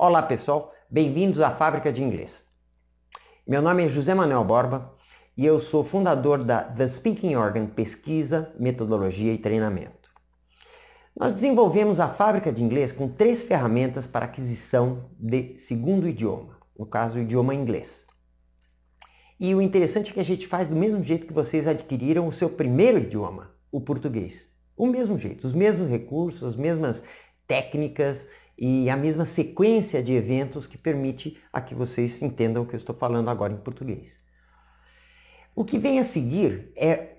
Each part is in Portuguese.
Olá pessoal, bem-vindos à Fábrica de Inglês. Meu nome é José Manuel Borba e eu sou fundador da The Speaking Organ Pesquisa, Metodologia e Treinamento. Nós desenvolvemos a Fábrica de Inglês com três ferramentas para aquisição de segundo idioma, no caso o idioma inglês. E o interessante é que a gente faz do mesmo jeito que vocês adquiriram o seu primeiro idioma, o português. O mesmo jeito, os mesmos recursos, as mesmas técnicas, e a mesma sequência de eventos que permite a que vocês entendam o que eu estou falando agora em português. O que vem a seguir é,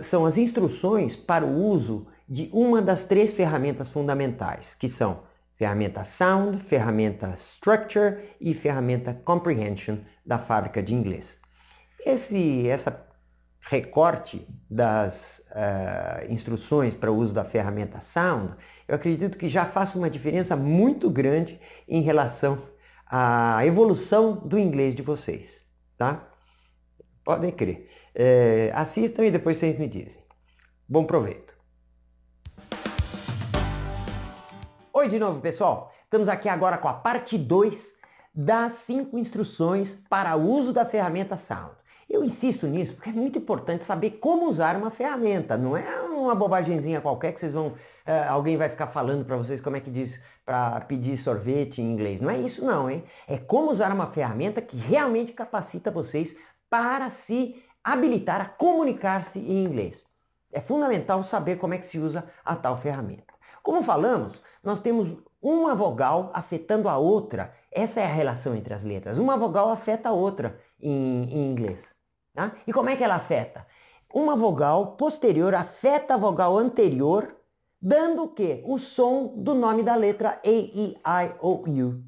são as instruções para o uso de uma das três ferramentas fundamentais, que são ferramenta Sound, ferramenta Structure e ferramenta Comprehension da fábrica de inglês. Esse, essa recorte das uh, instruções para o uso da ferramenta Sound, eu acredito que já faça uma diferença muito grande em relação à evolução do inglês de vocês, tá? Podem crer. É, assistam e depois vocês me dizem. Bom proveito. Oi de novo, pessoal. Estamos aqui agora com a parte 2 das 5 instruções para o uso da ferramenta Sound. Eu insisto nisso porque é muito importante saber como usar uma ferramenta. Não é uma bobagemzinha qualquer que vocês vão, eh, alguém vai ficar falando para vocês como é que diz para pedir sorvete em inglês. Não é isso não, hein? É como usar uma ferramenta que realmente capacita vocês para se habilitar a comunicar-se em inglês. É fundamental saber como é que se usa a tal ferramenta. Como falamos, nós temos uma vogal afetando a outra. Essa é a relação entre as letras. Uma vogal afeta a outra em, em inglês. Tá? E como é que ela afeta? Uma vogal posterior afeta a vogal anterior, dando o quê? O som do nome da letra A, E, I, O, U.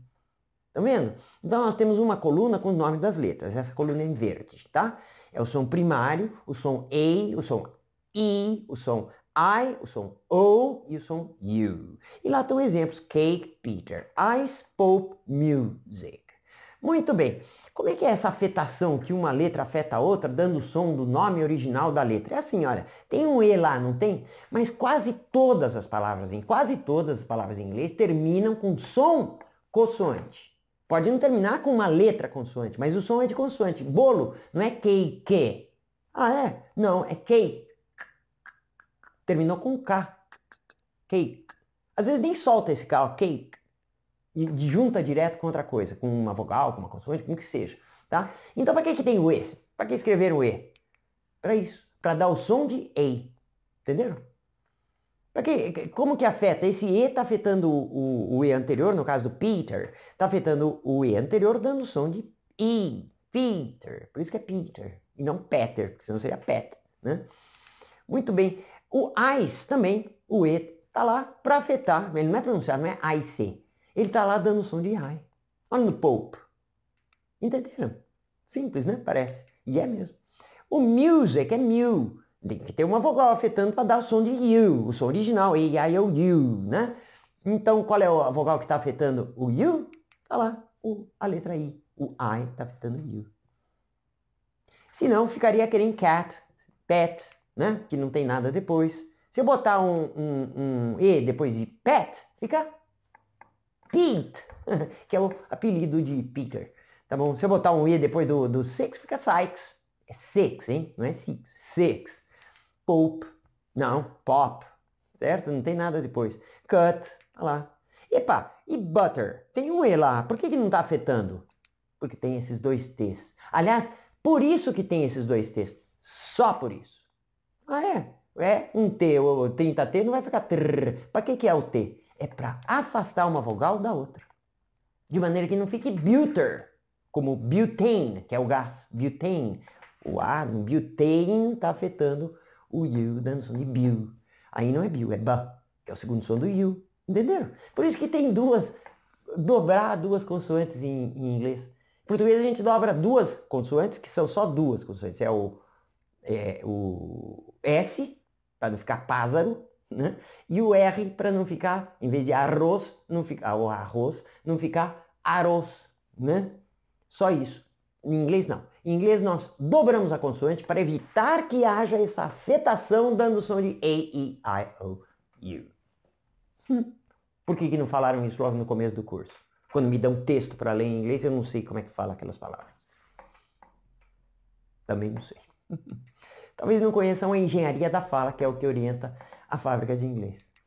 Tá vendo? Então nós temos uma coluna com o nome das letras, essa coluna é em verde, tá? É o som primário, o som A, o som I, o som I, o som O e o som U. E lá estão exemplos: cake, Peter, ice, Pope, music. Muito bem. Como é que é essa afetação que uma letra afeta a outra, dando o som do nome original da letra? É assim, olha, tem um E lá, não tem? Mas quase todas as palavras, em quase todas as palavras em inglês, terminam com som consoante. Pode não terminar com uma letra consoante, mas o som é de consoante. Bolo não é cake. Ah, é? Não, é cake. Terminou com K. Cake. Às vezes nem solta esse K, ó, cake e junta direto com outra coisa, com uma vogal, com uma consoante, com o que seja. Tá? Então, para que, que tem o E? Para que escrever o E? Para isso, para dar o som de E. Entenderam? que, como que afeta? Esse E está afetando o, o, o, E anterior, no caso do Peter, está afetando o E anterior dando o som de I. Peter. Por isso que é Peter. E não Peter, porque senão seria Pet. Né? Muito bem. O ICE também, o E está lá para afetar, ele não é pronunciado, não é IC. Ele está lá dando som de i, On the Pope. Entenderam? Simples, né? Parece. E é mesmo. O music é mu, Tem que ter uma vogal afetando para dar o som de you, o som original, e I O U, né? Então, qual é a vogal que está afetando o you? Tá lá, o, a letra I. O I está afetando o you. não ficaria aquele cat, pet, né? Que não tem nada depois. Se eu botar um, um, um E depois de pet, fica Pete, que é o apelido de Peter. Tá bom? Se eu botar um E depois do, do six, fica Sykes. É six, hein? Não é six. Six. Pop, Não, pop. Certo? Não tem nada depois. Cut. Olha tá lá. Epa, e butter? Tem um E lá. Por que, que não está afetando? Porque tem esses dois T's. Aliás, por isso que tem esses dois T's. Só por isso. Ah, é? É um T ou 30 T não vai ficar trrr. Para que, que é o T? é para afastar uma vogal da outra. De maneira que não fique buter, como butane, que é o gás, butane. O ar, butane, está afetando o you dando som de bill. Aí não é bill, é ba, que é o segundo som do you. Entenderam? Por isso que tem duas, dobrar duas consoantes em, em inglês. Em português a gente dobra duas consoantes, que são só duas consoantes. É o, é, o S, para não ficar pássaro, né? E o R para não ficar, em vez de arroz, não ficar, ah, o arroz, não ficar arroz, né? Só isso. Em inglês não. Em inglês nós dobramos a consoante para evitar que haja essa afetação dando o som de A, E, I, O, U. Hum. Por que, que não falaram isso logo no começo do curso? Quando me dão texto para ler em inglês, eu não sei como é que fala aquelas palavras. Também não sei. Talvez não conheçam a engenharia da fala, que é o que orienta a fábrica de inglês.